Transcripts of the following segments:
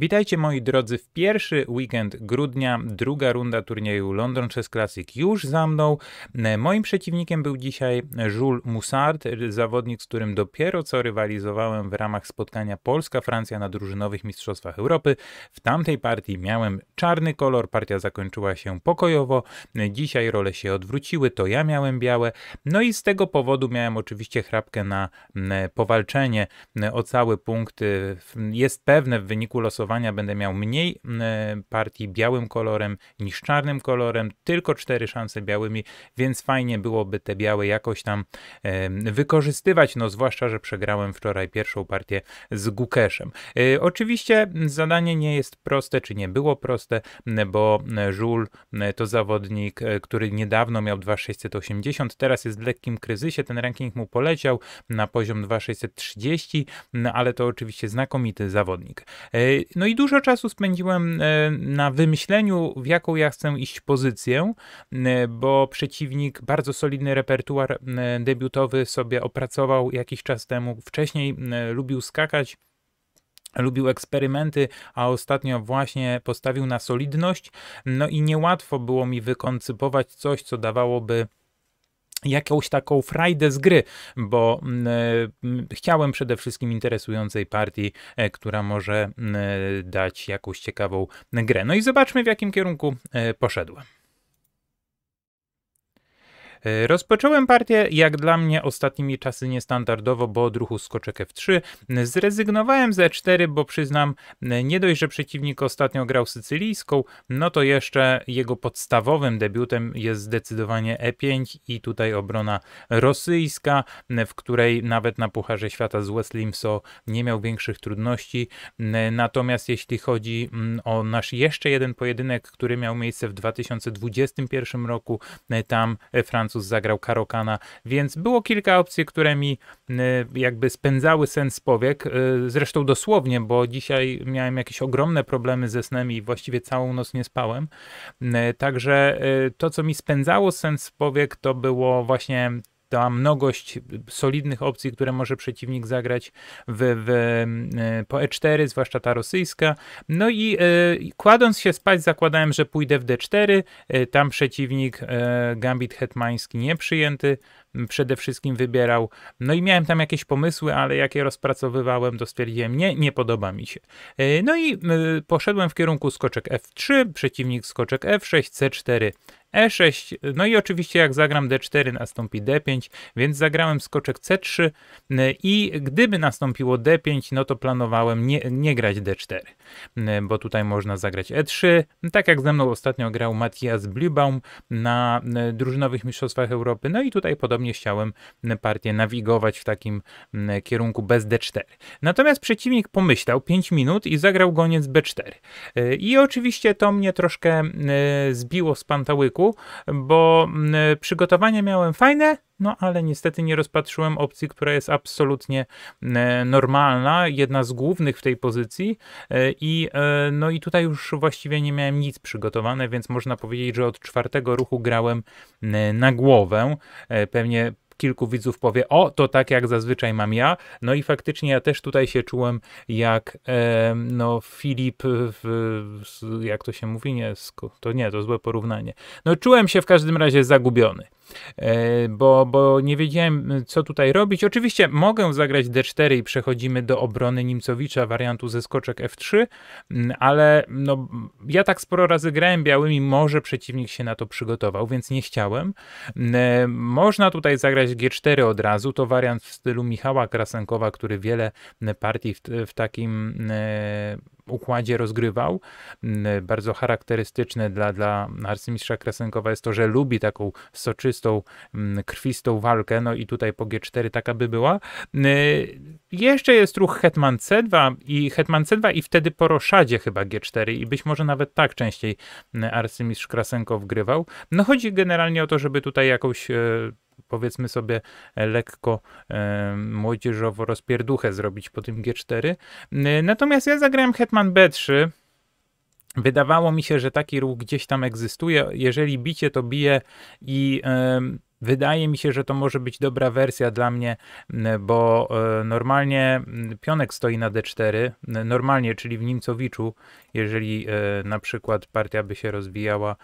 Witajcie moi drodzy w pierwszy weekend grudnia, druga runda turnieju London Chess Classic już za mną. Moim przeciwnikiem był dzisiaj Jules Musard, zawodnik, z którym dopiero co rywalizowałem w ramach spotkania Polska-Francja na drużynowych Mistrzostwach Europy. W tamtej partii miałem czarny kolor, partia zakończyła się pokojowo, dzisiaj role się odwróciły, to ja miałem białe, no i z tego powodu miałem oczywiście chrapkę na powalczenie o całe punkty. Jest pewne w wyniku losowania losowania będę miał mniej mm, e, partii białym kolorem niż czarnym kolorem, tylko cztery szanse białymi, więc fajnie byłoby te białe jakoś tam wykorzystywać, no zwłaszcza, że przegrałem wczoraj pierwszą partię z Gukeszem. E, oczywiście zadanie nie jest proste, czy nie było proste, bo Żul to zawodnik, e, który niedawno miał 2680, teraz jest w lekkim kryzysie, ten ranking mu poleciał na poziom 2630, ale to oczywiście znakomity zawodnik. No i dużo czasu spędziłem e, na wymyśleniu, w jaką ja chcę iść pozycję, e, bo przeciwnik bardzo solidny repertuar e, debiutowy sobie opracował jakiś czas temu. Wcześniej lubił skakać, lubił eksperymenty, a ostatnio właśnie postawił na solidność. No i niełatwo było mi wykoncypować coś, co dawałoby jakąś taką frajdę z gry, bo mm, e, mm, chciałem przede wszystkim interesującej partii, e, która może mm, e, dać jakąś ciekawą grę. No i zobaczmy, w jakim kierunku poszedłem. E, rozpocząłem partię, jak dla mnie, ostatnimi czasy niestandardowo, bo od ruchu skoczek F3. Zrezygnowałem z E4, bo przyznam, e, nie dość, że przeciwnik ostatnio grał sycylijską, no to jeszcze jego podstawowym debiutem jest zdecydowanie E5 i tutaj obrona rosyjska, e, w której nawet na Pucharze Świata z Wesleym So nie miał większych trudności. Natomiast jeśli chodzi mm, o nasz jeszcze jeden pojedynek, który miał miejsce w 2021 roku, tam Francja Francuz zagrał Karokana, więc było kilka opcji, które mi y, jakby spędzały sen z powiek, y, zresztą dosłownie, bo dzisiaj miałem jakieś ogromne problemy ze snem i właściwie całą noc nie spałem, y, także to, co mi spędzało sen z powiek, to było właśnie ta mnogość solidnych opcji, które może przeciwnik zagrać w, w, e, po E4, zwłaszcza ta rosyjska. No i e, kładąc się spać, zakładałem, że pójdę w D4. E, tam przeciwnik e, Gambit Hetmański nie przyjęty przede wszystkim wybierał. No i miałem tam jakieś pomysły, ale jak je rozpracowywałem, to stwierdziłem, nie, nie podoba mi się. E, no i poszedłem w kierunku skoczek F3, przeciwnik skoczek F6, C4, E6, no i oczywiście jak zagram D4 nastąpi D5, więc zagrałem skoczek C3 e, i gdyby nastąpiło D5, no to planowałem nie, nie grać D4, e, bo tutaj można zagrać E3, tak jak ze mną ostatnio grał Matthias Blübaum na drużynowych mistrzostwach Europy, no i tutaj podobnie prawdopodobnie chciałem partię nawigować w takim mm, kierunku bez d4. Natomiast przeciwnik pomyślał 5 minut i zagrał goniec b4. Y, I oczywiście to mnie troszkę y, zbiło z pantałyku, bo mm, y, przygotowanie miałem fajne, no ale niestety nie rozpatrzyłem opcji, która jest absolutnie e, normalna, jedna z głównych w tej pozycji e, i e, no i tutaj już właściwie nie miałem nic przygotowane, więc można powiedzieć, że od czwartego ruchu grałem na głowę. Pewnie kilku widzów powie, o, to tak jak zazwyczaj mam ja. No i faktycznie ja też tutaj się czułem jak e, no, Filip, w, jak to się mówi, nie, to nie, to złe porównanie. No czułem się w każdym razie zagubiony. E, bo, bo nie wiedziałem, co tutaj robić. Oczywiście mogę zagrać D4 i przechodzimy do obrony Nimcowicza, wariantu ze skoczek F3, mm, ale no, ja tak sporo razy grałem białymi, może przeciwnik się na to przygotował, więc nie chciałem. E, można tutaj zagrać G4 od razu, to wariant w stylu Michała Krasenkowa, który wiele mm, partii w, w takim mm, e, układzie rozgrywał. Mm, e, bardzo charakterystyczne dla, dla arcymistrza Krasenkowa jest to, że lubi taką soczystą, krwistą walkę, no i tutaj po G4 taka by była. E, jeszcze jest ruch Hetman C2 i Hetman C2 i wtedy po roszadzie chyba G4 i być może nawet tak częściej arcymistrz Krasenkow grywał. No chodzi generalnie o to, żeby tutaj jakąś powiedzmy sobie e, lekko e, młodzieżowo rozpierduchę zrobić po tym G4. E, natomiast ja zagrałem Hetman B3. Wydawało mi się, że taki ruch gdzieś tam egzystuje. Jeżeli bicie, to bije i Wydaje mi się, że to może być dobra wersja dla mnie, bo normalnie pionek stoi na d4, normalnie, czyli w Nimcowiczu, jeżeli na przykład partia by się rozwijała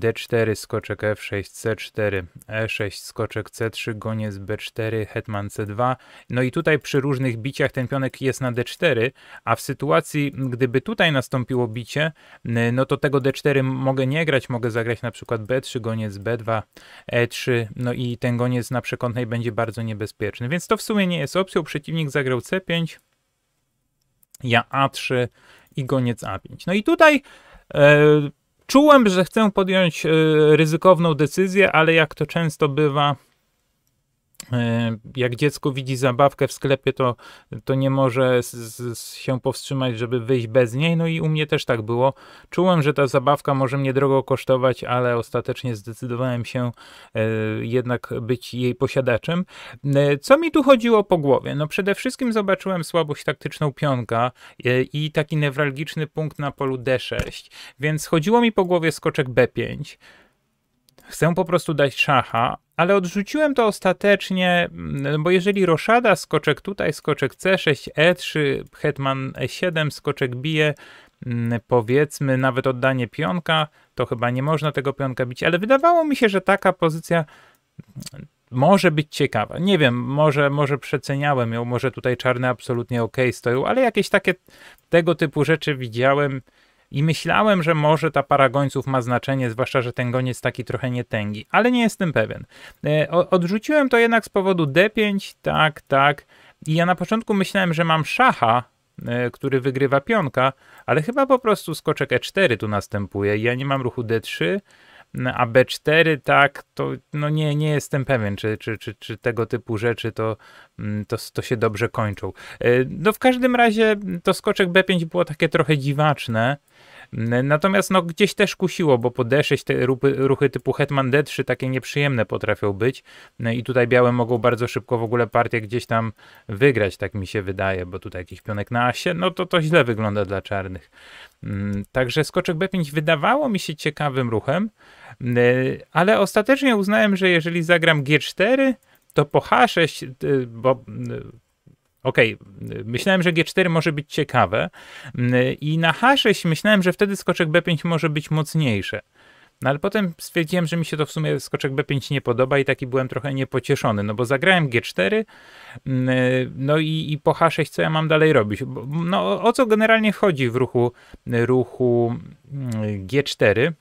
D4 skoczek F6, C4, E6 skoczek C3, goniec B4, hetman C2. No i tutaj przy różnych biciach ten pionek jest na D4, a w sytuacji, gdyby tutaj nastąpiło bicie, no to tego D4 mogę nie grać, mogę zagrać na przykład B3, goniec B2, E3, no i ten goniec na przekątnej będzie bardzo niebezpieczny. Więc to w sumie nie jest opcją, przeciwnik zagrał C5, ja A3 i goniec A5. No i tutaj... E, Czułem, że chcę podjąć e, ryzykowną decyzję, ale jak to często bywa, E, jak dziecko widzi zabawkę w sklepie, to, to nie może z, z się powstrzymać, żeby wyjść bez niej. No i u mnie też tak było. Czułem, że ta zabawka może mnie drogo kosztować, ale ostatecznie zdecydowałem się e, jednak być jej posiadaczem. E, co mi tu chodziło po głowie? No przede wszystkim zobaczyłem słabość taktyczną pionka i taki newralgiczny punkt na polu D6, więc chodziło mi po głowie skoczek B5. Chcę po prostu dać szacha, ale odrzuciłem to ostatecznie, mm, bo jeżeli roszada, skoczek tutaj, skoczek C6, E3, hetman E7, skoczek bije, mm, powiedzmy nawet oddanie pionka, to chyba nie można tego pionka bić, ale wydawało mi się, że taka pozycja mm, może być ciekawa. Nie wiem, może, może przeceniałem ją, może tutaj czarne absolutnie ok stoją, ale jakieś takie tego typu rzeczy widziałem. I myślałem, że może ta para gońców ma znaczenie, zwłaszcza, że ten goniec jest taki trochę nietęgi, ale nie jestem pewien. E, odrzuciłem to jednak z powodu D5, tak, tak. I ja na początku myślałem, że mam szacha, e, który wygrywa pionka, ale chyba po prostu skoczek E4 tu następuje. Ja nie mam ruchu D3, no, a B4 tak, to no nie, nie jestem pewien, czy, czy, czy, czy tego typu rzeczy to Mm, to, to się dobrze kończą. E, no w każdym razie to skoczek B5 było takie trochę dziwaczne, mm, Natomiast no, gdzieś też kusiło, bo po D6 te ruchy, ruchy typu Hetman D3 takie nieprzyjemne potrafią być. No i tutaj białe mogą bardzo szybko w ogóle partię gdzieś tam wygrać, tak mi się wydaje, bo tutaj jakiś pionek na asie, no to to źle wygląda dla czarnych. Mm, także skoczek B5 wydawało mi się ciekawym ruchem, e, ale ostatecznie uznałem, że jeżeli zagram G4, to po H6, y, bo y, Okej, okay. myślałem, że G4 może być ciekawe y, i na H6 myślałem, że wtedy skoczek B5 może być mocniejszy. No ale potem stwierdziłem, że mi się to w sumie skoczek B5 nie podoba i taki byłem trochę niepocieszony, no bo zagrałem G4, no i, i po H6 co ja mam dalej robić? No o co generalnie chodzi w ruchu, ruchu G4?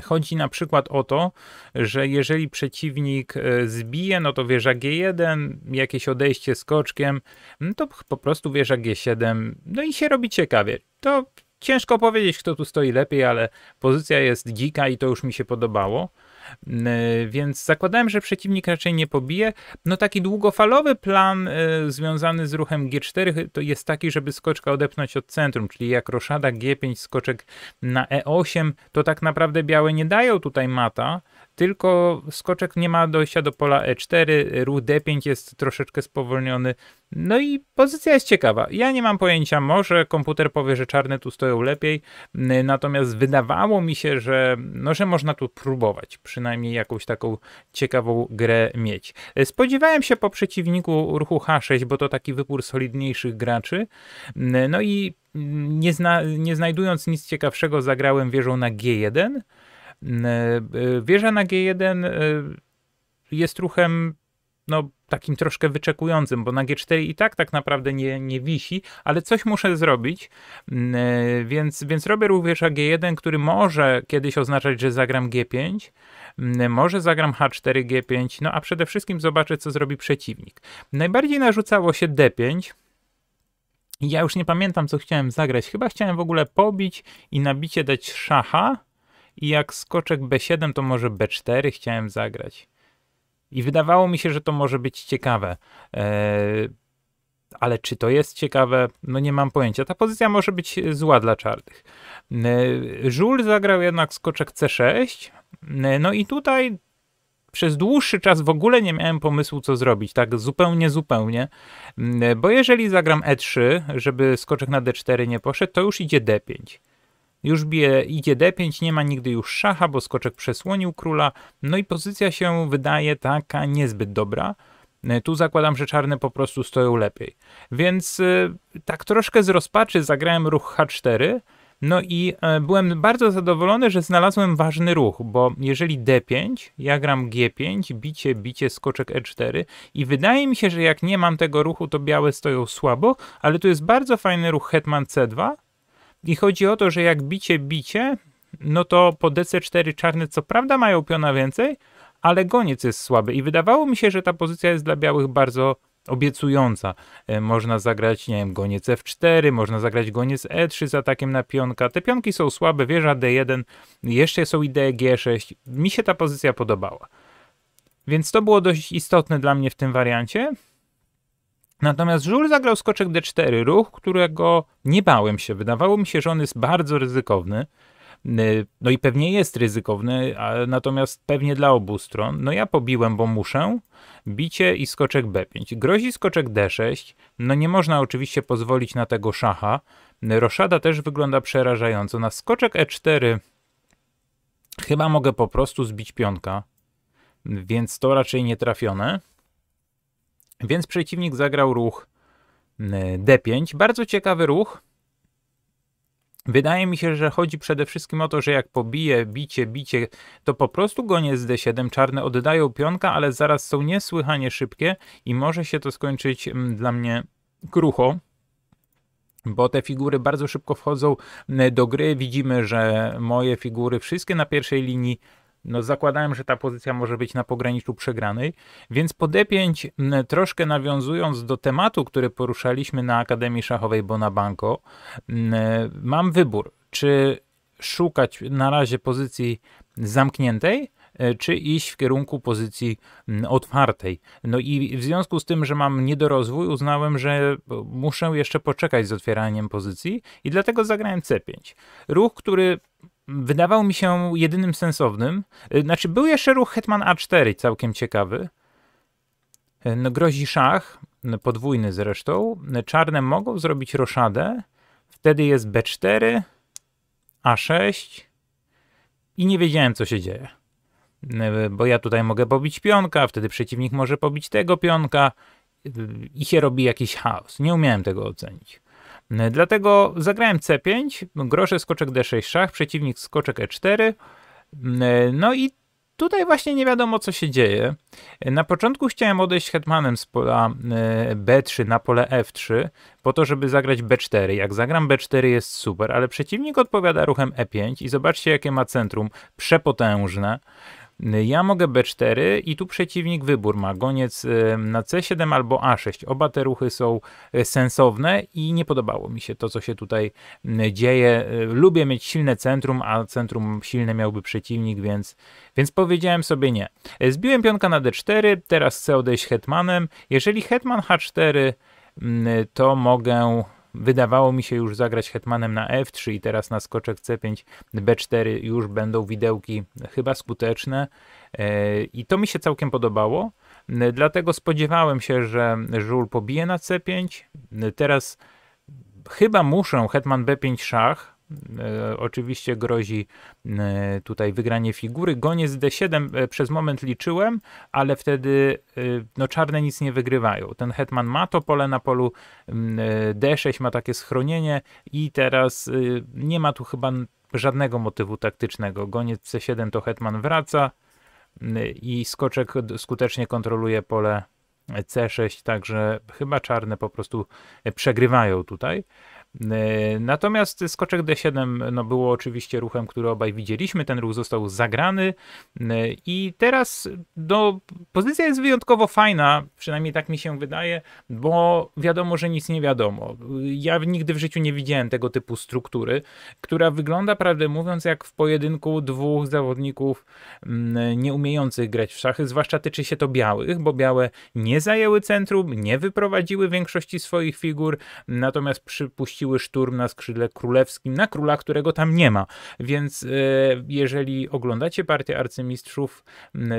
Chodzi na przykład o to, że jeżeli przeciwnik e, zbije, no to wieża G1, jakieś odejście skoczkiem, no to po prostu wieża G7, no i się robi ciekawie. To ciężko powiedzieć, kto tu stoi lepiej, ale pozycja jest dzika i to już mi się podobało. Mm, e, więc zakładałem, że przeciwnik raczej nie pobije. No taki długofalowy plan e, związany z ruchem G4 to jest taki, żeby skoczka odepnąć od centrum, czyli jak roszada G5, skoczek na E8, to tak naprawdę białe nie dają tutaj mata, tylko skoczek nie ma dojścia do pola E4, ruch D5 jest troszeczkę spowolniony. No i pozycja jest ciekawa. Ja nie mam pojęcia, może komputer powie, że czarne tu stoją lepiej, natomiast wydawało mi się, że, no, że można tu próbować, przynajmniej jakąś taką ciekawą grę mieć. Spodziewałem się po przeciwniku ruchu H6, bo to taki wybór solidniejszych graczy, no i nie, zna, nie znajdując nic ciekawszego, zagrałem wieżą na G1, Mm, e, e, wieża na G1 e, jest ruchem no, takim troszkę wyczekującym, bo na G4 i tak tak naprawdę nie, nie wisi, ale coś muszę zrobić, mm, więc, więc robię również G1, który może kiedyś oznaczać, że zagram G5, mm, może zagram H4, G5, no a przede wszystkim zobaczę, co zrobi przeciwnik. Najbardziej narzucało się D5, ja już nie pamiętam, co chciałem zagrać. Chyba chciałem w ogóle pobić i na bicie dać szacha, i jak skoczek B7, to może B4 chciałem zagrać. I wydawało mi się, że to może być ciekawe. Eee, ale czy to jest ciekawe? No nie mam pojęcia. Ta pozycja może być zła dla czarnych. Eee, Żul zagrał jednak skoczek C6. Eee, no i tutaj przez dłuższy czas w ogóle nie miałem pomysłu, co zrobić, tak zupełnie, zupełnie, e, bo jeżeli zagram E3, żeby skoczek na D4 nie poszedł, to już idzie D5. Już bije, idzie d5, nie ma nigdy już szacha, bo skoczek przesłonił króla, no i pozycja się wydaje taka niezbyt dobra. E, tu zakładam, że czarne po prostu stoją lepiej. Więc e, tak troszkę z rozpaczy zagrałem ruch h4, no i e, byłem bardzo zadowolony, że znalazłem ważny ruch, bo jeżeli d5, ja gram g5, bicie, bicie, skoczek e4 i wydaje mi się, że jak nie mam tego ruchu, to białe stoją słabo, ale tu jest bardzo fajny ruch hetman c2, i chodzi o to, że jak bicie bicie, no to po DC4 czarne co prawda mają piona więcej, ale goniec jest słaby. I wydawało mi się, że ta pozycja jest dla białych bardzo obiecująca. E, można zagrać, nie wiem, goniec F4, można zagrać goniec E3 z atakiem na pionka. Te pionki są słabe, wieża D1, jeszcze są idee G6. Mi się ta pozycja podobała. Więc to było dość istotne dla mnie w tym wariancie. Natomiast Żul zagrał skoczek D4, ruch, którego nie bałem się. Wydawało mi się, że on jest bardzo ryzykowny. Y, no i pewnie jest ryzykowny, natomiast pewnie dla obu stron. No ja pobiłem, bo muszę. Bicie i skoczek B5. Grozi skoczek D6. No nie można oczywiście pozwolić na tego szacha. Roszada też wygląda przerażająco. Na skoczek E4 chyba mogę po prostu zbić pionka, więc to raczej nietrafione. trafione. Więc przeciwnik zagrał ruch y, D5. Bardzo ciekawy ruch. Wydaje mi się, że chodzi przede wszystkim o to, że jak pobije, bicie, bicie, to po prostu gonie z D7. Czarne oddają pionka, ale zaraz są niesłychanie szybkie i może się to skończyć mm, dla mnie krucho bo te figury bardzo szybko wchodzą y, do gry. Widzimy, że moje figury, wszystkie na pierwszej linii, no zakładałem, że ta pozycja może być na pograniczu przegranej, więc podepięć troszkę nawiązując do tematu, który poruszaliśmy na Akademii Szachowej Bonabanko, mam wybór, czy szukać na razie pozycji zamkniętej, e, czy iść w kierunku pozycji otwartej. No i w związku z tym, że mam niedorozwój, uznałem, że e, muszę jeszcze poczekać z otwieraniem pozycji i dlatego zagrałem C5. Ruch, który wydawał mi się jedynym sensownym. Y, znaczy, był jeszcze ruch Hetman A4 całkiem ciekawy. Y, no, grozi szach, y, podwójny zresztą. Czarne mogą zrobić roszadę. Wtedy jest B4, A6 i nie wiedziałem, co się dzieje. Bo ja tutaj mogę pobić pionka, wtedy przeciwnik może pobić tego pionka i się robi jakiś chaos. Nie umiałem tego ocenić. Dlatego zagrałem C5, grosze skoczek D6 szach, przeciwnik skoczek E4. No i tutaj właśnie nie wiadomo co się dzieje. Na początku chciałem odejść hetmanem z pola e, B3 na pole F3 po to, żeby zagrać B4. Jak zagram B4 jest super, ale przeciwnik odpowiada ruchem E5 i zobaczcie jakie ma centrum przepotężne. Ja mogę B4 i tu przeciwnik wybór ma. Goniec y, na C7 albo A6. Oba te ruchy są y, sensowne i nie podobało mi się to, co się tutaj y, dzieje. Lubię mieć silne centrum, a centrum silne miałby przeciwnik, więc, więc powiedziałem sobie nie. Zbiłem pionka na D4, teraz chcę odejść hetmanem. Jeżeli hetman H4, mm, to mogę Wydawało mi się już zagrać hetmanem na f3 i teraz na skoczek c5, b4 już będą widełki chyba skuteczne e, i to mi się całkiem podobało. E, dlatego spodziewałem się, że żul pobije na c5. E, teraz chyba muszę hetman b5 szach, E, oczywiście grozi e, tutaj wygranie figury. Goniec D7 e, przez moment liczyłem, ale wtedy no, czarne nic nie wygrywają. Ten hetman ma to pole na polu D6, ma takie schronienie i teraz nie ma tu chyba żadnego motywu taktycznego. Goniec C7 to hetman wraca i skoczek skutecznie kontroluje pole C6, także chyba czarne po prostu przegrywają tutaj. E, natomiast skoczek D7 no, było oczywiście ruchem, który obaj widzieliśmy. Ten ruch został zagrany e, i teraz no, pozycja jest wyjątkowo fajna, przynajmniej tak mi się wydaje, bo wiadomo, że nic nie wiadomo. Ja nigdy w życiu nie widziałem tego typu struktury, która wygląda, prawdę mówiąc, jak w pojedynku dwóch zawodników mm, nieumiejących grać w szachy, zwłaszcza tyczy się to białych, bo białe nie zajęły centrum, nie wyprowadziły większości swoich figur, natomiast przypuściły siły szturm na skrzydle królewskim, na króla, którego tam nie ma. Więc e, jeżeli oglądacie partię arcymistrzów,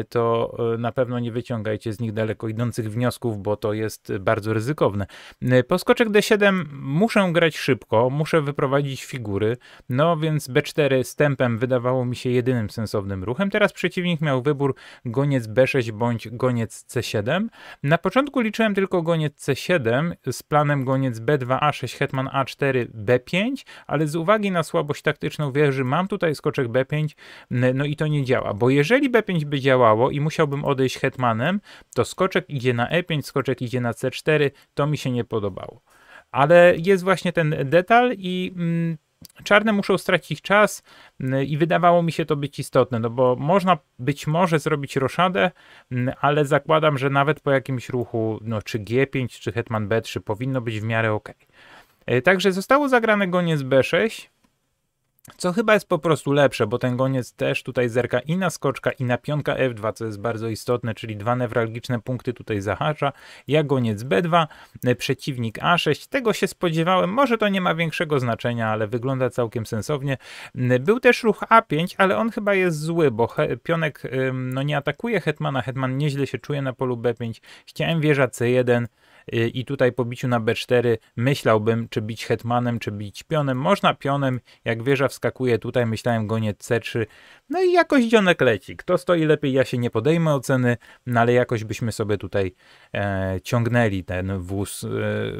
to e, na pewno nie wyciągajcie z nich daleko idących wniosków, bo to jest bardzo ryzykowne. E, Poskoczek D7 muszę grać szybko, muszę wyprowadzić figury, no więc B4 z tempem wydawało mi się jedynym sensownym ruchem. Teraz przeciwnik miał wybór goniec B6 bądź goniec C7. Na początku liczyłem tylko goniec C7 z planem goniec B2A6, hetman A4, 4 B5, ale z uwagi na słabość taktyczną wieży mam tutaj skoczek B5, no i to nie działa, bo jeżeli B5 by działało i musiałbym odejść hetmanem, to skoczek idzie na E5, skoczek idzie na C4, to mi się nie podobało. Ale jest właśnie ten detal i mm, czarne muszą stracić czas i wydawało mi się to być istotne, no bo można być może zrobić roszadę, ale zakładam, że nawet po jakimś ruchu, no czy G5, czy hetman B3 powinno być w miarę ok. E, także zostało zagrane goniec B6, co chyba jest po prostu lepsze, bo ten goniec też tutaj zerka i na skoczka, i na pionka F2, co jest bardzo istotne, czyli dwa newralgiczne punkty tutaj zahacza. Ja goniec B2, e, przeciwnik A6, tego się spodziewałem, może to nie ma większego znaczenia, ale wygląda całkiem sensownie. Był też ruch A5, ale on chyba jest zły, bo pionek no, nie atakuje hetmana, hetman nieźle się czuje na polu B5. Chciałem wieża C1, Y, i tutaj po biciu na b4 myślałbym, czy bić hetmanem, czy bić pionem. Można pionem, jak wieża wskakuje tutaj, myślałem goniec c3, no i jakoś dzionek leci. Kto stoi lepiej, ja się nie podejmę oceny, no ale jakoś byśmy sobie tutaj e, ciągnęli ten wóz e,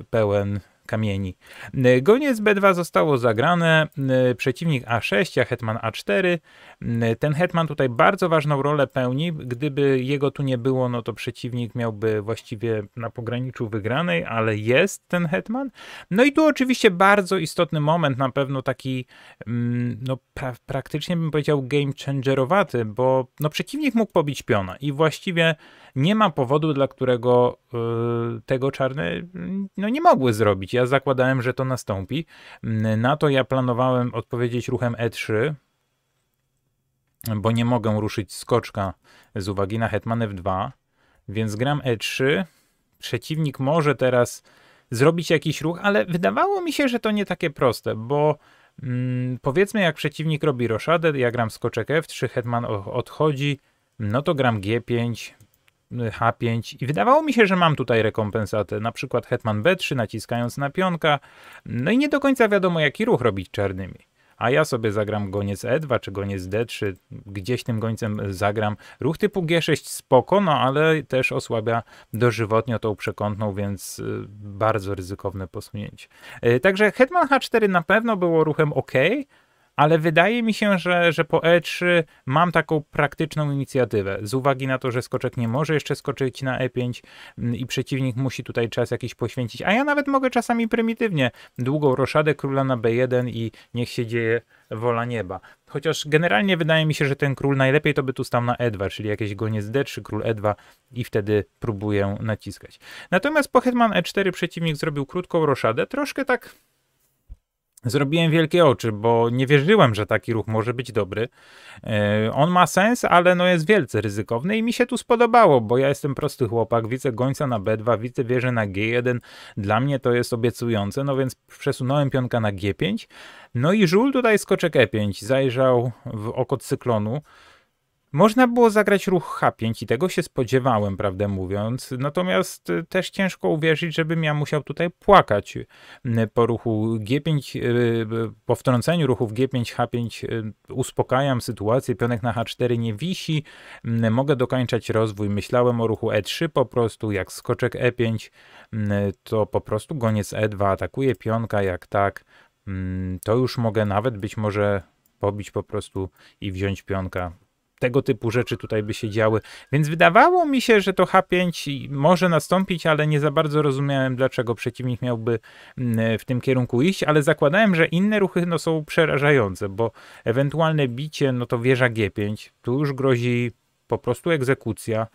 pełen kamieni. E, Goniec B2 zostało zagrane, e, przeciwnik A6, a hetman A4. E, ten hetman tutaj bardzo ważną rolę pełni. Gdyby jego tu nie było, no to przeciwnik miałby właściwie na pograniczu wygranej, ale jest ten hetman. No i tu oczywiście bardzo istotny moment, na pewno taki mm, no pra praktycznie bym powiedział game changerowaty, bo no przeciwnik mógł pobić piona i właściwie nie ma powodu, dla którego yy, tego czarne mm, no nie mogły zrobić. Ja zakładałem, że to nastąpi. Mm, na to ja planowałem odpowiedzieć ruchem E3, bo nie mogę ruszyć skoczka z uwagi na Hetman F2, więc gram E3. Przeciwnik może teraz zrobić jakiś ruch, ale wydawało mi się, że to nie takie proste, bo mm, powiedzmy jak przeciwnik robi roszadę, ja gram skoczek F3, Hetman odchodzi, no to gram G5, H5 i wydawało mi się, że mam tutaj rekompensatę, na przykład hetman B3 naciskając na pionka, no i nie do końca wiadomo jaki ruch robić czarnymi. A ja sobie zagram goniec E2 czy goniec D3, gdzieś tym gońcem zagram. Ruch typu G6 spoko, no ale też osłabia dożywotnio tą przekątną, więc y, bardzo ryzykowne posunięcie. Y, także hetman H4 na pewno było ruchem ok, ale wydaje mi się, że, że po E3 mam taką praktyczną inicjatywę. Z uwagi na to, że skoczek nie może jeszcze skoczyć na E5 mm, i przeciwnik musi tutaj czas jakiś poświęcić, a ja nawet mogę czasami prymitywnie długą roszadę króla na B1 i niech się dzieje wola nieba. Chociaż generalnie wydaje mi się, że ten król najlepiej to by tu stał na E2, czyli jakieś goniec D3, król E2 i wtedy próbuję naciskać. Natomiast po Hetman E4 przeciwnik zrobił krótką roszadę, troszkę tak Zrobiłem wielkie oczy, bo nie wierzyłem, że taki ruch może być dobry. E, on ma sens, ale no jest wielce ryzykowny i mi się tu spodobało, bo ja jestem prosty chłopak, widzę gońca na B2, widzę wieżę na G1. Dla mnie to jest obiecujące, no więc przesunąłem pionka na G5. No i żul tutaj skoczek E5 zajrzał w oko cyklonu. Można było zagrać ruch H5 i tego się spodziewałem, prawdę mówiąc. Natomiast y, też ciężko uwierzyć, żebym ja musiał tutaj płakać y, po ruchu G5, y, po wtrąceniu ruchów G5, H5 uspokajam sytuację, pionek na H4 nie wisi, mm, mogę dokończać rozwój. Myślałem o ruchu E3 po prostu, jak skoczek E5, mm, to po prostu goniec E2 atakuje pionka, jak tak, mm, to już mogę nawet być może pobić po prostu i wziąć pionka tego typu rzeczy tutaj by się działy. Więc wydawało mi się, że to H5 może nastąpić, ale nie za bardzo rozumiałem, dlaczego przeciwnik miałby mm, w tym kierunku iść, ale zakładałem, że inne ruchy no, są przerażające, bo ewentualne bicie, no to wieża G5, tu już grozi po prostu egzekucja.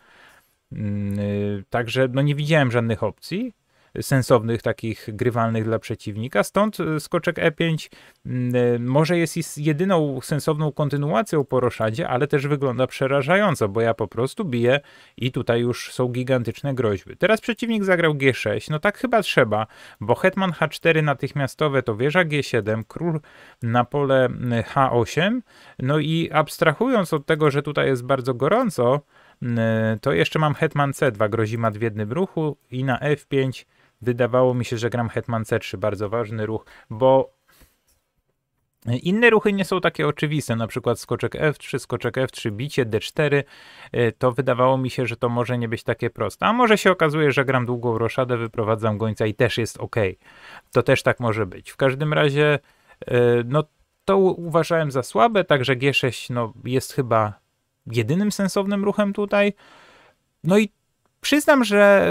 Mm, y, także no, nie widziałem żadnych opcji sensownych, takich grywalnych dla przeciwnika. Stąd y, skoczek E5 mm, y, może jest jedyną sensowną kontynuacją po roszadzie, ale też wygląda przerażająco, bo ja po prostu biję i tutaj już są gigantyczne groźby. Teraz przeciwnik zagrał G6, no tak chyba trzeba, bo hetman H4 natychmiastowe to wieża G7, król na pole mm, H8, no i abstrahując od tego, że tutaj jest bardzo gorąco, mm, to jeszcze mam hetman C2, grozi mat w jednym ruchu i na F5 wydawało mi się, że gram Hetman C3, bardzo ważny ruch, bo Inne ruchy nie są takie oczywiste, na przykład skoczek F3, skoczek F3, bicie D4, y, to wydawało mi się, że to może nie być takie proste. A może się okazuje, że gram długą roszadę, wyprowadzam gońca i też jest ok. To też tak może być. W każdym razie, y, no to uważałem za słabe, także G6 no, jest chyba jedynym sensownym ruchem tutaj. No i przyznam, że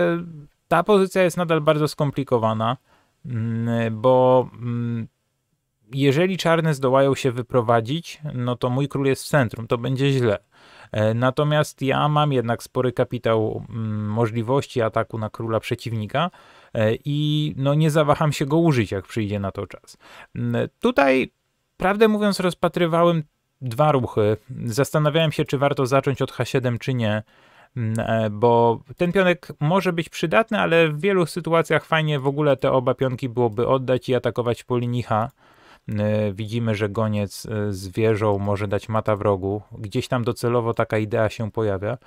ta pozycja jest nadal bardzo skomplikowana, mm, bo mm, jeżeli czarne zdołają się wyprowadzić, no to mój król jest w centrum, to będzie źle. E, natomiast ja mam jednak spory kapitał mm, możliwości ataku na króla przeciwnika e, i no nie zawaham się go użyć, jak przyjdzie na to czas. Tutaj, prawdę mówiąc, rozpatrywałem dwa ruchy. Zastanawiałem się, czy warto zacząć od H7, czy nie. Mm, e, bo ten pionek może być przydatny, ale w wielu sytuacjach fajnie w ogóle te oba pionki byłoby oddać i atakować po linii H. E, widzimy, że goniec e, z wieżą może dać mata wrogu. Gdzieś tam docelowo taka idea się pojawia.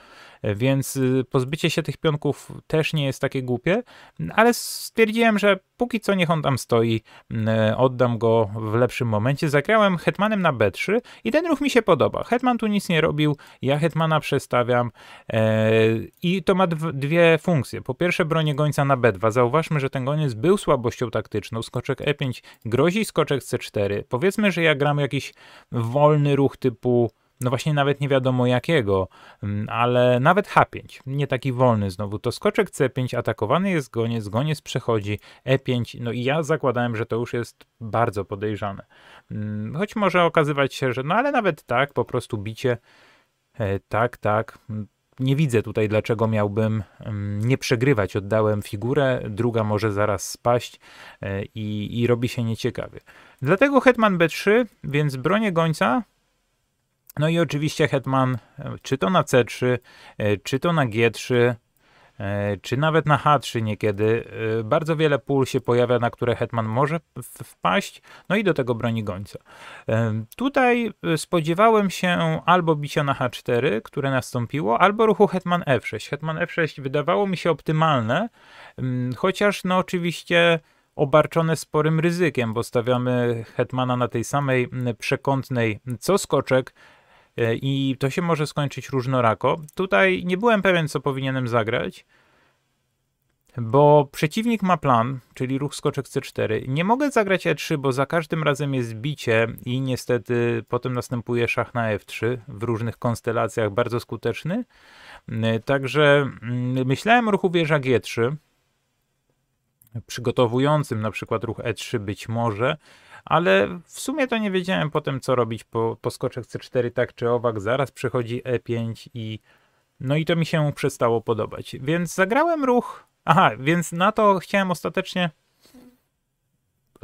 Więc y, pozbycie się tych pionków też nie jest takie głupie, ale stwierdziłem, że póki co niech on tam stoi, mm, e, oddam go w lepszym momencie. Zagrałem Hetmanem na B3 i ten ruch mi się podoba. Hetman tu nic nie robił, ja Hetmana przestawiam e, i to ma dwie funkcje. Po pierwsze bronię gońca na B2. Zauważmy, że ten goniec był słabością taktyczną. Skoczek E5 grozi, skoczek C4. Powiedzmy, że ja gram jakiś wolny ruch typu no właśnie nawet nie wiadomo jakiego, mm, ale nawet H5, nie taki wolny znowu, to skoczek C5, atakowany jest goniec, goniec przechodzi, E5, no i ja zakładałem, że to już jest bardzo podejrzane. Mm, choć może okazywać się, że no ale nawet tak, po prostu bicie, e, tak, tak, nie widzę tutaj, dlaczego miałbym mm, nie przegrywać. Oddałem figurę, druga może zaraz spaść e, i, i robi się nieciekawie. Dlatego hetman b3, więc bronię gońca, no i oczywiście Hetman, e, czy to na C3, e, czy to na G3, e, czy nawet na H3 niekiedy. Bardzo wiele pól się pojawia, na które Hetman może wpaść, no i do tego broni gońca. Tutaj spodziewałem się albo bicia na H4, które nastąpiło, albo ruchu Hetman F6. Hetman F6 wydawało mi się optymalne, chociaż no oczywiście obarczone sporym ryzykiem, bo stawiamy Hetmana na tej samej przekątnej co skoczek, E, i to się może skończyć różnorako. Tutaj nie byłem pewien, co powinienem zagrać, bo przeciwnik ma plan, czyli ruch skoczek C4. Nie mogę zagrać E3, bo za każdym razem jest bicie i niestety potem następuje szach na F3 w różnych konstelacjach, bardzo skuteczny. E, także mm, myślałem o ruchu wieża G3, przygotowującym na przykład ruch E3 być może, ale w sumie to nie wiedziałem potem co robić po, po skoczek C4 tak czy owak, zaraz przychodzi E5 i no i to mi się przestało podobać. Więc zagrałem ruch, aha, więc na to chciałem ostatecznie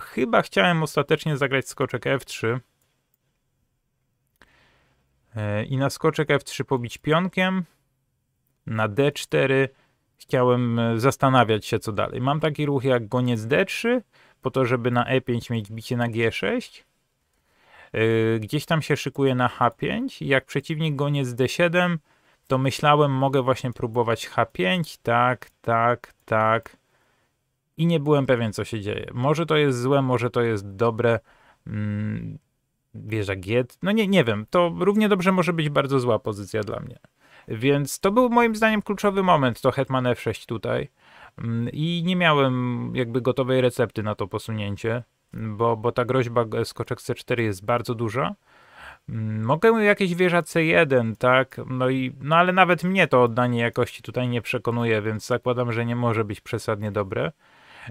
chyba chciałem ostatecznie zagrać skoczek F3 e, i na skoczek F3 pobić pionkiem, na D4 chciałem e, zastanawiać się, co dalej. Mam taki ruch jak goniec D3, po to, żeby na E5 mieć bicie na G6. E, gdzieś tam się szykuje na H5. Jak przeciwnik goniec D7, to myślałem, mogę właśnie próbować H5, tak, tak, tak. I nie byłem pewien, co się dzieje. Może to jest złe, może to jest dobre. Bierze mm, wieża Giet. No nie, nie wiem. To równie dobrze może być bardzo zła pozycja dla mnie. Więc to był moim zdaniem kluczowy moment, to Hetman F6 tutaj. Mm, I nie miałem jakby gotowej recepty na to posunięcie, bo, bo ta groźba skoczek C4 jest bardzo duża. Mm, mogę jakieś wieża C1, tak? No i, no ale nawet mnie to oddanie jakości tutaj nie przekonuje, więc zakładam, że nie może być przesadnie dobre.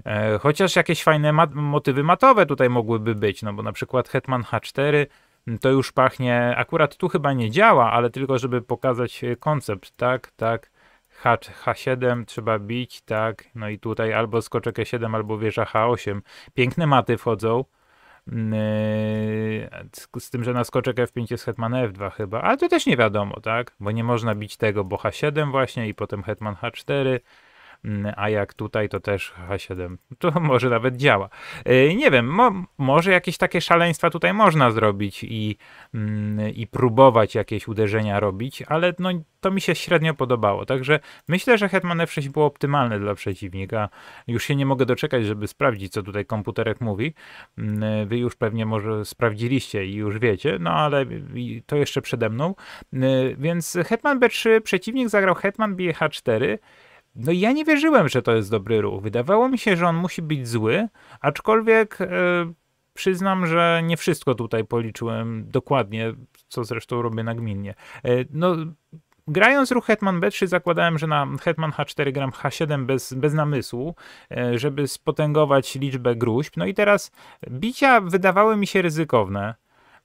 E, chociaż jakieś fajne mat motywy matowe tutaj mogłyby być, no bo na przykład Hetman H4 to już pachnie, akurat tu chyba nie działa, ale tylko żeby pokazać e, koncept, tak, tak, H, H7 trzeba bić, tak, no i tutaj albo skoczek E7, albo wieża H8. Piękne maty wchodzą, mm, e, z tym, że na skoczek F5 jest hetman F2 chyba, ale to też nie wiadomo, tak, bo nie można bić tego, bo H7 właśnie i potem hetman H4, Mm, a jak tutaj to też H7. To może nawet działa. Y, nie wiem, mo może jakieś takie szaleństwa tutaj można zrobić i, mm, i próbować jakieś uderzenia robić, ale no, to mi się średnio podobało. Także myślę, że Hetman F6 było optymalne dla przeciwnika. Już się nie mogę doczekać, żeby sprawdzić, co tutaj komputerek mówi. Mm, wy już pewnie może sprawdziliście i już wiecie, no ale to jeszcze przede mną. Y, więc Hetman B3, przeciwnik zagrał Hetman bije H4, no i ja nie wierzyłem, że to jest dobry ruch. Wydawało mi się, że on musi być zły, aczkolwiek e, przyznam, że nie wszystko tutaj policzyłem dokładnie, co zresztą robię nagminnie. E, no, grając ruch Hetman B3 zakładałem, że na Hetman H4 gram H7 bez, bez namysłu, e, żeby spotęgować liczbę gruźb. No i teraz bicia wydawały mi się ryzykowne.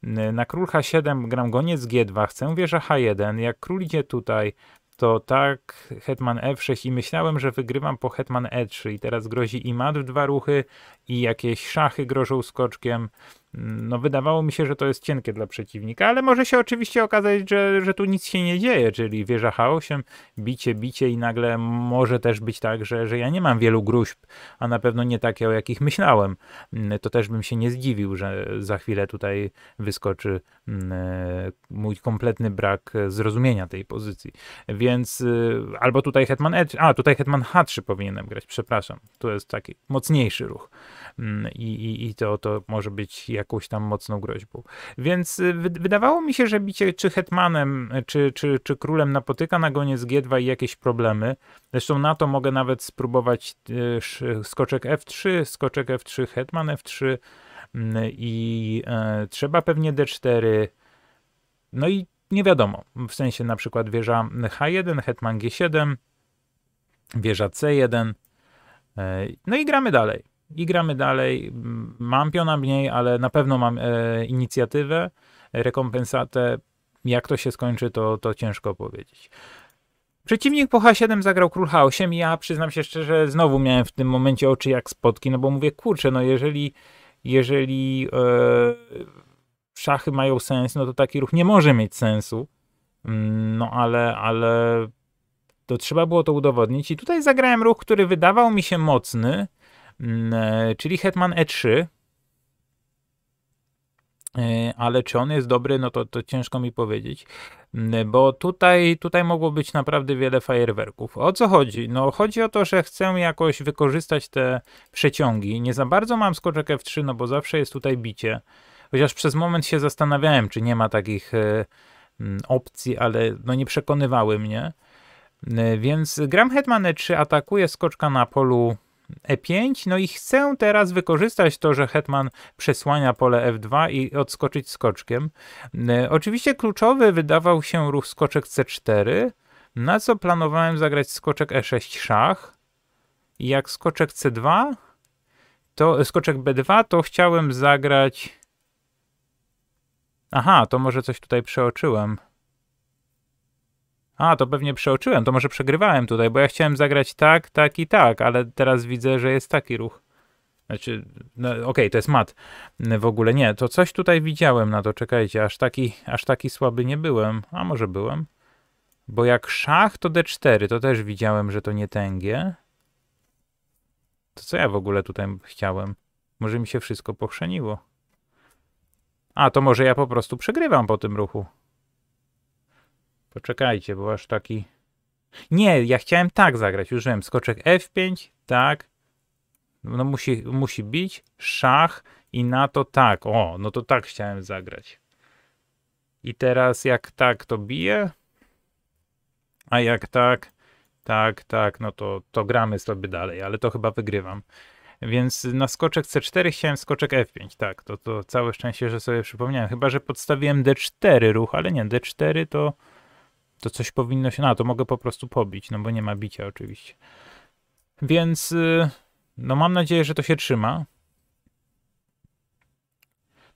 E, na król H7 gram goniec G2, chcę wieża H1, jak król idzie tutaj, to tak, hetman f6 e i myślałem, że wygrywam po hetman e3 i teraz grozi i mat w dwa ruchy i jakieś szachy grożą skoczkiem. No, wydawało mi się, że to jest cienkie dla przeciwnika, ale może się oczywiście okazać, że, że tu nic się nie dzieje, czyli wieża H8, bicie, bicie i nagle może też być tak, że, że ja nie mam wielu gruźb, a na pewno nie takie, o jakich myślałem. Mm, to też bym się nie zdziwił, że za chwilę tutaj wyskoczy mm, e, mój kompletny brak zrozumienia tej pozycji. Więc y, albo tutaj Hetman Edge, a tutaj Hetman H3 powinienem grać, przepraszam. To jest taki mocniejszy ruch mm, i, i, i to, to może być jak jakąś tam mocną groźbą. Więc y, wydawało mi się, że bicie czy hetmanem, czy, czy, czy królem napotyka na goniec G2 i jakieś problemy. Zresztą na to mogę nawet spróbować skoczek F3, skoczek F3, hetman F3 mm, i e, trzeba pewnie D4. No i nie wiadomo, w sensie na przykład wieża H1, hetman G7, wieża C1. E, no i gramy dalej i gramy dalej. Mam piona mniej, ale na pewno mam e, inicjatywę, rekompensatę. Jak to się skończy, to, to ciężko powiedzieć. Przeciwnik po H7 zagrał król H8 i ja przyznam się szczerze, znowu miałem w tym momencie oczy jak spotki, no bo mówię, kurczę, no jeżeli, jeżeli e, szachy mają sens, no to taki ruch nie może mieć sensu. No ale, ale to trzeba było to udowodnić i tutaj zagrałem ruch, który wydawał mi się mocny, Mm, e, czyli Hetman E3. E, ale czy on jest dobry, no to, to ciężko mi powiedzieć, mm, bo tutaj, tutaj mogło być naprawdę wiele fajerwerków. O co chodzi? No chodzi o to, że chcę jakoś wykorzystać te przeciągi. Nie za bardzo mam skoczek F3, no bo zawsze jest tutaj bicie. Chociaż przez moment się zastanawiałem, czy nie ma takich e, mm, opcji, ale no nie przekonywały mnie. Więc gram Hetman E3, atakuje skoczka na polu e5. No i chcę teraz wykorzystać to, że hetman przesłania pole f2 i odskoczyć skoczkiem. E, oczywiście kluczowy wydawał się ruch skoczek c4, na co planowałem zagrać skoczek e6 szach. jak skoczek c2, to skoczek b2, to chciałem zagrać... Aha, to może coś tutaj przeoczyłem a to pewnie przeoczyłem, to może przegrywałem tutaj, bo ja chciałem zagrać tak, tak i tak, ale teraz widzę, że jest taki ruch. Znaczy, no, okej, okay, to jest mat w ogóle. Nie, to coś tutaj widziałem na to, czekajcie, aż taki, aż taki słaby nie byłem. A może byłem? Bo jak szach, to d4, to też widziałem, że to nie tęgie. To co ja w ogóle tutaj chciałem? Może mi się wszystko pochrzeniło. A, to może ja po prostu przegrywam po tym ruchu. Poczekajcie, bo aż taki... Nie, ja chciałem tak zagrać. Użyłem skoczek F5, tak. No musi, musi bić, szach i na to tak. O, no to tak chciałem zagrać. I teraz jak tak, to bije. A jak tak, tak, tak, no to, to gramy sobie dalej, ale to chyba wygrywam. Więc na skoczek C4 chciałem skoczek F5, tak, to, to całe szczęście, że sobie przypomniałem. Chyba, że podstawiłem D4 ruch, ale nie, D4 to to coś powinno się... No, to mogę po prostu pobić, no bo nie ma bicia oczywiście. Więc y, no mam nadzieję, że to się trzyma.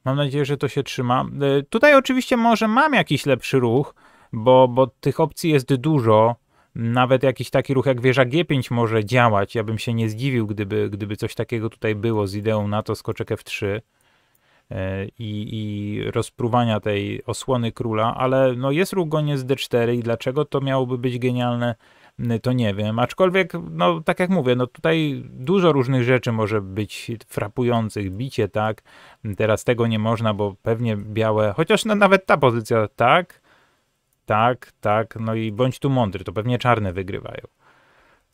Mam nadzieję, że to się trzyma. Y, tutaj oczywiście może mam jakiś lepszy ruch, bo, bo tych opcji jest dużo. Nawet jakiś taki ruch jak wieża G5 może działać. Ja bym się nie zdziwił, gdyby, gdyby coś takiego tutaj było z ideą na to skoczek F3. E, i, i rozpruwania tej osłony króla, ale no jest Rugoniec D4 i dlaczego to miałoby być genialne, to nie wiem. Aczkolwiek, no tak jak mówię, no tutaj dużo różnych rzeczy może być frapujących. Bicie, tak? Teraz tego nie można, bo pewnie białe, chociaż no, nawet ta pozycja, tak? Tak, tak, no i bądź tu mądry, to pewnie czarne wygrywają.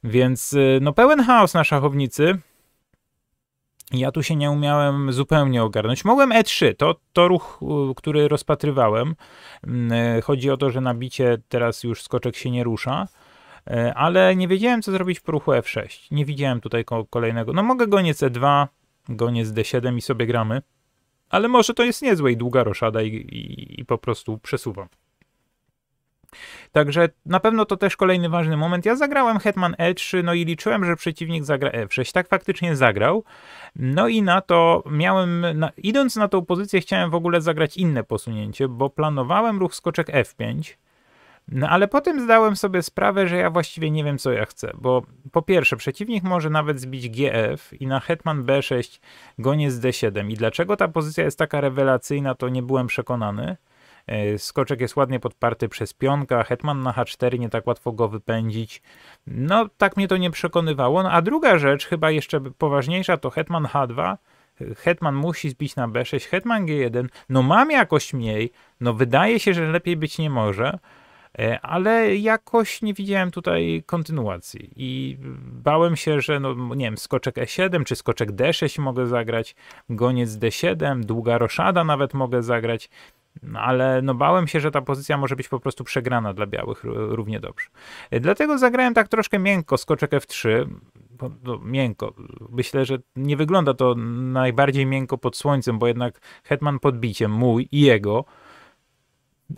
Więc y, no pełen chaos na szachownicy. Ja tu się nie umiałem zupełnie ogarnąć. Mogłem E3, to, to ruch, który rozpatrywałem. Mm, e, chodzi o to, że nabicie teraz już skoczek się nie rusza, e, ale nie wiedziałem, co zrobić w ruchu F6. Nie widziałem tutaj kolejnego. No mogę goniec E2, goniec D7 i sobie gramy, ale może to jest niezłe i długa roszada i, i, i po prostu przesuwam. Także na pewno to też kolejny ważny moment. Ja zagrałem Hetman E3, no i liczyłem, że przeciwnik zagra e 6 Tak faktycznie zagrał. No i na to miałem, na, idąc na tą pozycję, chciałem w ogóle zagrać inne posunięcie, bo planowałem ruch skoczek F5. No ale potem zdałem sobie sprawę, że ja właściwie nie wiem, co ja chcę, bo po pierwsze, przeciwnik może nawet zbić GF i na hetman B6 goniec D7 i dlaczego ta pozycja jest taka rewelacyjna, to nie byłem przekonany. E, skoczek jest ładnie podparty przez pionka, hetman na h4, nie tak łatwo go wypędzić. No, tak mnie to nie przekonywało. No, a druga rzecz, chyba jeszcze poważniejsza, to hetman h2. Hetman musi zbić na b6, hetman g1. No, mam jakoś mniej. No, wydaje się, że lepiej być nie może. E, ale jakoś nie widziałem tutaj kontynuacji i bałem się, że no, nie wiem, skoczek E7 czy skoczek D6 mogę zagrać, goniec D7, długa roszada nawet mogę zagrać. No, ale no bałem się, że ta pozycja może być po prostu przegrana dla białych równie dobrze. Dlatego zagrałem tak troszkę miękko skoczek F3, no, miękko. Myślę, że nie wygląda to najbardziej miękko pod słońcem, bo jednak hetman podbicie mój i jego,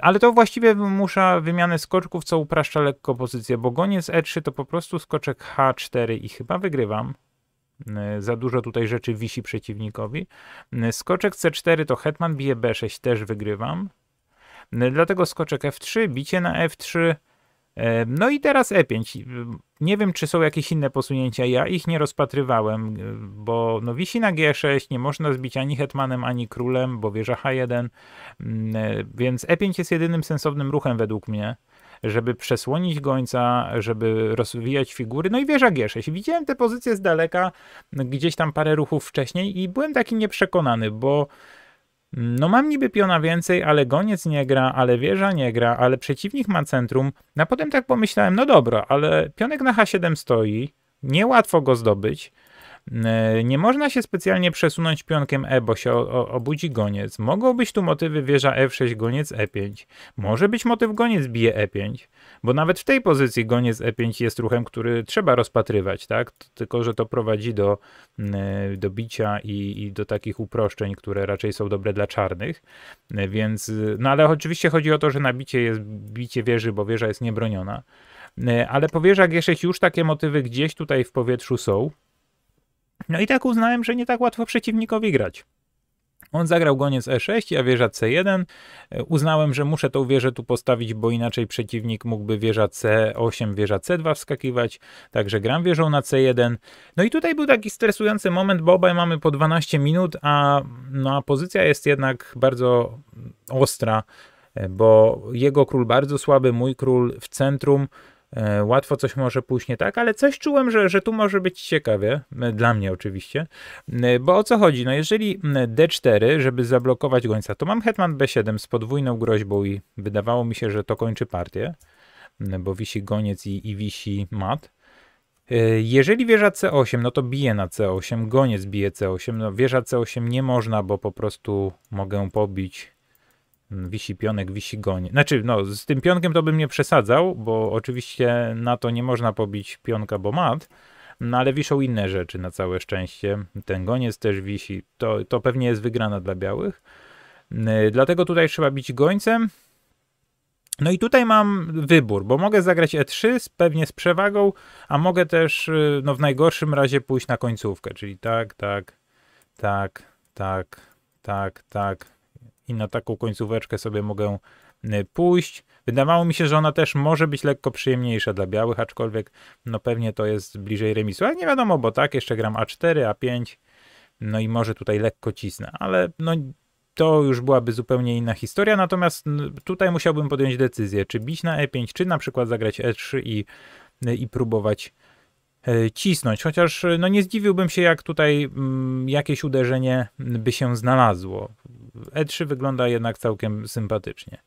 ale to właściwie wymusza wymianę skoczków, co upraszcza lekko pozycję, bo goniec E3 to po prostu skoczek H4 i chyba wygrywam. E, za dużo tutaj rzeczy wisi przeciwnikowi. E, skoczek C4 to hetman bije B6, też wygrywam. E, dlatego skoczek F3, bicie na F3. No i teraz E5. Nie wiem, czy są jakieś inne posunięcia. Ja ich nie rozpatrywałem, bo no wisi na G6, nie można zbić ani hetmanem, ani królem, bo wieża H1. Mm, więc E5 jest jedynym sensownym ruchem według mnie żeby przesłonić gońca, żeby rozwijać figury. No i wieża G6. Widziałem te pozycje z daleka, gdzieś tam parę ruchów wcześniej i byłem taki nieprzekonany, bo no mam niby piona więcej, ale goniec nie gra, ale wieża nie gra, ale przeciwnik ma centrum. A potem tak pomyślałem, no dobra, ale pionek na H7 stoi, niełatwo go zdobyć. E, nie można się specjalnie przesunąć pionkiem E, bo się obudzi goniec. Mogą być tu motywy wieża F6, goniec E5. Może być motyw goniec bije E5, bo nawet w tej pozycji goniec E5 jest ruchem, który trzeba rozpatrywać, tak? Tylko, że to prowadzi do, e, do bicia i, i do takich uproszczeń, które raczej są dobre dla czarnych. E, więc, no ale oczywiście chodzi o to, że nabicie jest bicie wieży, bo wieża jest niebroniona. Ale po wieżach G6 już takie motywy gdzieś tutaj w powietrzu są. No i tak uznałem, że nie tak łatwo przeciwnikowi grać. On zagrał goniec E6, ja wieża C1. Uznałem, że muszę tą wieżę tu postawić, bo inaczej przeciwnik mógłby wieża C8, wieża C2 wskakiwać. Także gram wieżą na C1. No i tutaj był taki stresujący moment, bo obaj mamy po 12 minut, a, no, a pozycja jest jednak bardzo ostra, bo jego król bardzo słaby, mój król w centrum. E, łatwo coś może pójść nie tak, ale coś czułem, że, że tu może być ciekawie, e, dla mnie oczywiście, e, bo o co chodzi? No jeżeli D4, żeby zablokować gońca, to mam hetman B7 z podwójną groźbą i wydawało mi się, że to kończy partię, bo wisi goniec i, i wisi mat. Jeżeli wieża C8, no to bije na C8, goniec bije C8, no wieża C8 nie można, bo po prostu mogę pobić Mm, wisi pionek, wisi goń. Znaczy, no, z tym pionkiem to bym nie przesadzał, bo oczywiście na to nie można pobić pionka, bo mat, no ale wiszą inne rzeczy na całe szczęście. Ten goniec też wisi. To, to pewnie jest wygrana dla białych. Dlatego tutaj trzeba bić gońcem. No i tutaj mam wybór, bo mogę zagrać E3 pewnie z przewagą, a mogę też y, no, w najgorszym razie pójść na końcówkę, czyli tak, tak, tak, tak, tak, tak, i na taką końcóweczkę sobie mogę e, pójść. Wydawało mi się, że ona też może być lekko przyjemniejsza dla białych, aczkolwiek no pewnie to jest bliżej remisu, ale nie wiadomo, bo tak, jeszcze gram A4, A5, no i może tutaj lekko cisnę, ale no to już byłaby zupełnie inna historia, natomiast tutaj musiałbym podjąć decyzję, czy bić na E5, czy na przykład zagrać E3 i, e, i próbować e, cisnąć, chociaż no nie zdziwiłbym się, jak tutaj mm, jakieś uderzenie by się znalazło. E3 wygląda jednak całkiem sympatycznie.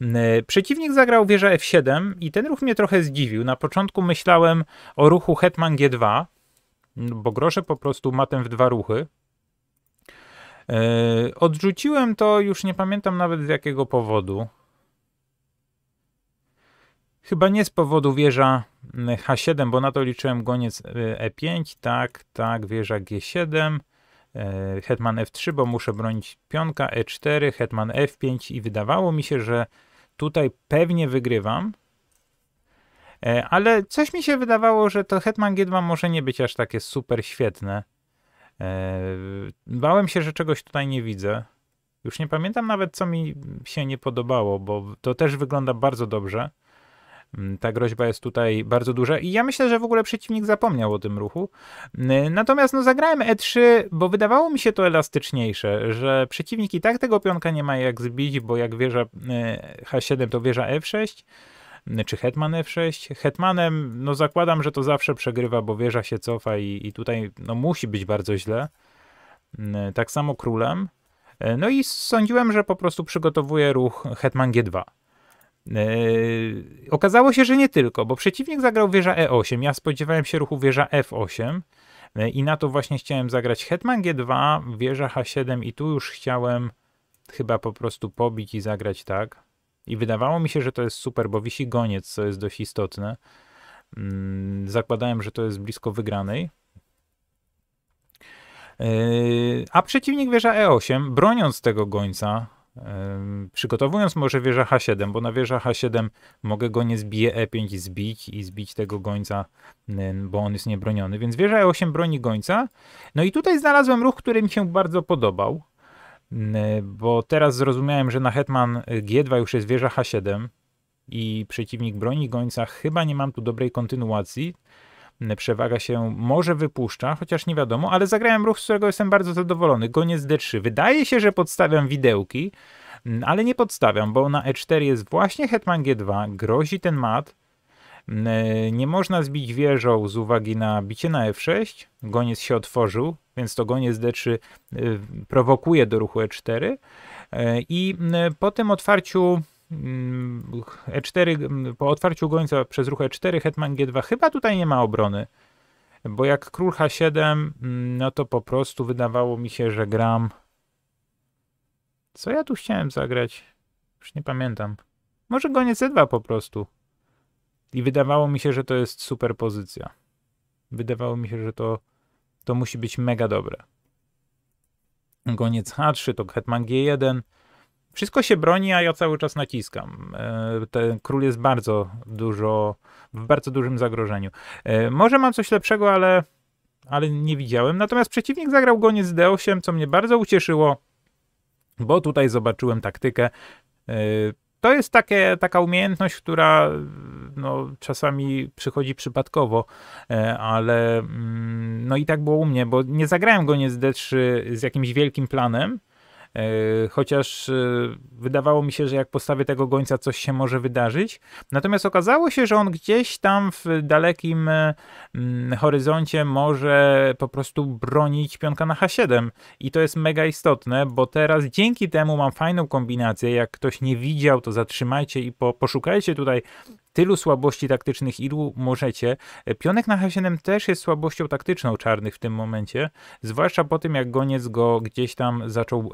E, przeciwnik zagrał wieża F7 i ten ruch mnie trochę zdziwił. Na początku myślałem o ruchu Hetman G2, bo grosze po prostu matem w dwa ruchy. E, odrzuciłem to, już nie pamiętam nawet z jakiego powodu. Chyba nie z powodu wieża H7, bo na to liczyłem goniec E5, e tak, tak, wieża G7. E, hetman f3, bo muszę bronić pionka, e4, hetman f5 i wydawało mi się, że tutaj pewnie wygrywam. E, ale coś mi się wydawało, że to hetman g2 może nie być aż takie super świetne. E, bałem się, że czegoś tutaj nie widzę. Już nie pamiętam nawet, co mi się nie podobało, bo to też wygląda bardzo dobrze. Mm, ta groźba jest tutaj bardzo duża i ja myślę, że w ogóle przeciwnik zapomniał o tym ruchu. Mm, natomiast no zagrałem E3, bo wydawało mi się to elastyczniejsze, że przeciwnik i tak tego pionka nie ma jak zbić, bo jak wieża e, H7 to wieża F6 e mm, czy Hetman F6. E Hetmanem, no zakładam, że to zawsze przegrywa, bo wieża się cofa i, i tutaj no, musi być bardzo źle. Tak samo królem. No i sądziłem, że po prostu przygotowuje ruch Hetman G2. Yy, okazało się, że nie tylko, bo przeciwnik zagrał wieża E8. Ja spodziewałem się ruchu wieża F8 yy, i na to właśnie chciałem zagrać hetman G2, wieża H7 i tu już chciałem chyba po prostu pobić i zagrać tak. I wydawało mi się, że to jest super, bo wisi goniec, co jest dość istotne. Yy, zakładałem, że to jest blisko wygranej. Yy, a przeciwnik wieża E8, broniąc tego gońca, Przygotowując może wieża H7, bo na wieża H7 mogę go nie bije E5 zbić i zbić tego gońca, bo on jest niebroniony, więc wieża E8 broni gońca. No i tutaj znalazłem ruch, który mi się bardzo podobał, bo teraz zrozumiałem, że na hetman G2 już jest wieża H7 i przeciwnik broni gońca. Chyba nie mam tu dobrej kontynuacji, przewaga się może wypuszcza, chociaż nie wiadomo, ale zagrałem ruch, z którego jestem bardzo zadowolony. Goniec D3. Wydaje się, że podstawiam widełki, mm, ale nie podstawiam, bo na E4 jest właśnie hetman G2, grozi ten mat. Mm, e, nie można zbić wieżą z uwagi na bicie na F6. Goniec się otworzył, więc to goniec D3 e, prowokuje do ruchu E4. E, I mm, po tym otwarciu Mm, E4, mm, po otwarciu gońca przez ruch E4, hetman G2, chyba tutaj nie ma obrony. Bo jak król H7, mm, no to po prostu wydawało mi się, że gram... Co ja tu chciałem zagrać? Już nie pamiętam. Może goniec E2 po prostu. I wydawało mi się, że to jest super pozycja. Wydawało mi się, że to, to musi być mega dobre. Goniec H3, to hetman G1, wszystko się broni, a ja cały czas naciskam. E, Ten król jest bardzo dużo, w bardzo dużym zagrożeniu. E, może mam coś lepszego, ale, ale nie widziałem. Natomiast przeciwnik zagrał goniec D8, co mnie bardzo ucieszyło, bo tutaj zobaczyłem taktykę. E, to jest takie, taka umiejętność, która no, czasami przychodzi przypadkowo, ale mm, no i tak było u mnie, bo nie zagrałem goniec D3 z jakimś wielkim planem, E, chociaż e, wydawało mi się, że jak postawię tego gońca, coś się może wydarzyć. Natomiast okazało się, że on gdzieś tam w dalekim e, horyzoncie może po prostu bronić pionka na H7 i to jest mega istotne, bo teraz dzięki temu mam fajną kombinację. Jak ktoś nie widział, to zatrzymajcie i po, poszukajcie tutaj tylu słabości taktycznych, ilu możecie. Pionek na H7 też jest słabością taktyczną czarnych w tym momencie, zwłaszcza po tym, jak goniec go gdzieś tam zaczął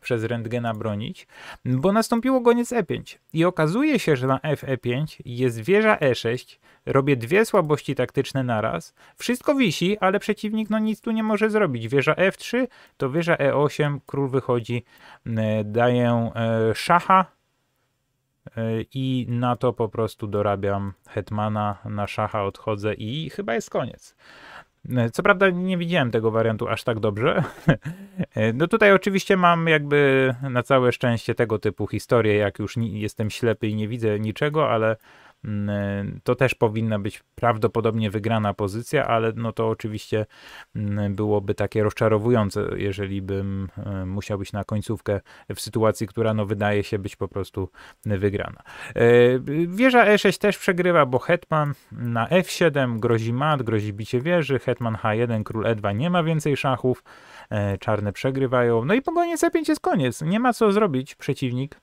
przez rentgena bronić, bo nastąpiło goniec E5. I okazuje się, że na FE5 jest wieża E6, robię dwie słabości taktyczne naraz, wszystko wisi, ale przeciwnik no nic tu nie może zrobić. Wieża F3 e to wieża E8, król wychodzi, e, daję e, szacha, E, i na to po prostu dorabiam hetmana, na szacha odchodzę i chyba jest koniec. E, co prawda nie widziałem tego wariantu aż tak dobrze. E, no tutaj oczywiście mam jakby na całe szczęście tego typu historię, jak już jestem ślepy i nie widzę niczego, ale Mm, e, to też powinna być prawdopodobnie wygrana pozycja, ale no to oczywiście mm, byłoby takie rozczarowujące, jeżeli bym e, musiał być na końcówkę w sytuacji, która no wydaje się być po prostu wygrana. E, wieża E6 też przegrywa, bo hetman na F7 grozi mat, grozi bicie wieży, hetman H1, król E2 nie ma więcej szachów, czarne przegrywają, no i po C5 jest koniec, nie ma co zrobić, przeciwnik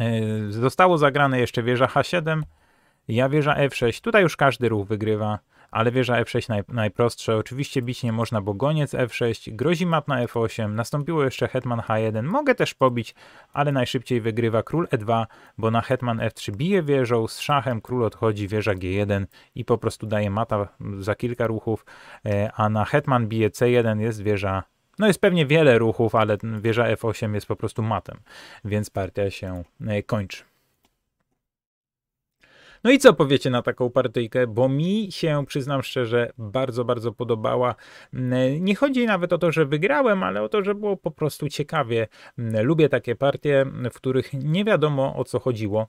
E, zostało zagrane jeszcze wieża H7, ja wieża F6. Tutaj już każdy ruch wygrywa, ale wieża F6 naj, najprostsze. Oczywiście bić nie można, bo goniec F6, grozi mat na F8, nastąpiło jeszcze hetman H1. Mogę też pobić, ale najszybciej wygrywa król E2, bo na hetman F3 bije wieżą, z szachem król odchodzi, wieża G1 i po prostu daje mata za kilka ruchów, e, a na hetman bije C1 jest wieża no jest pewnie wiele ruchów, ale wieża F8 jest po prostu matem, więc partia się e, kończy. No i co powiecie na taką partyjkę, bo mi się, przyznam szczerze, bardzo, bardzo podobała. E, nie chodzi nawet o to, że wygrałem, ale o to, że było po prostu ciekawie. E, lubię takie partie, w których nie wiadomo o co chodziło.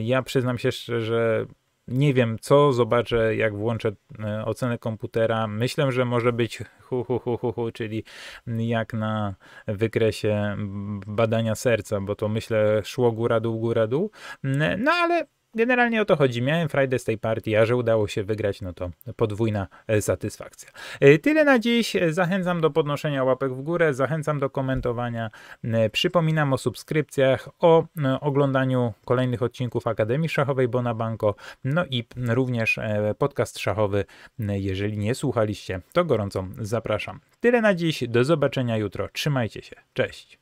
Ja przyznam się szczerze, nie wiem co, zobaczę jak włączę e, ocenę komputera. Myślę, że może być hu hu hu hu, hu czyli jak na wykresie badania serca, bo to myślę szło góra dół, góra dół. E, no ale generalnie o to chodzi. Miałem Friday z tej partii, a że udało się wygrać, no to podwójna e, satysfakcja. E, tyle na dziś. E, zachęcam do podnoszenia łapek w górę, zachęcam do komentowania. Przypominam o subskrypcjach, o oglądaniu kolejnych odcinków Akademii Szachowej Bonabanko, no i również podcast szachowy. Jeżeli nie słuchaliście, to gorąco zapraszam. Tyle na dziś. Do zobaczenia jutro. Trzymajcie się. Cześć.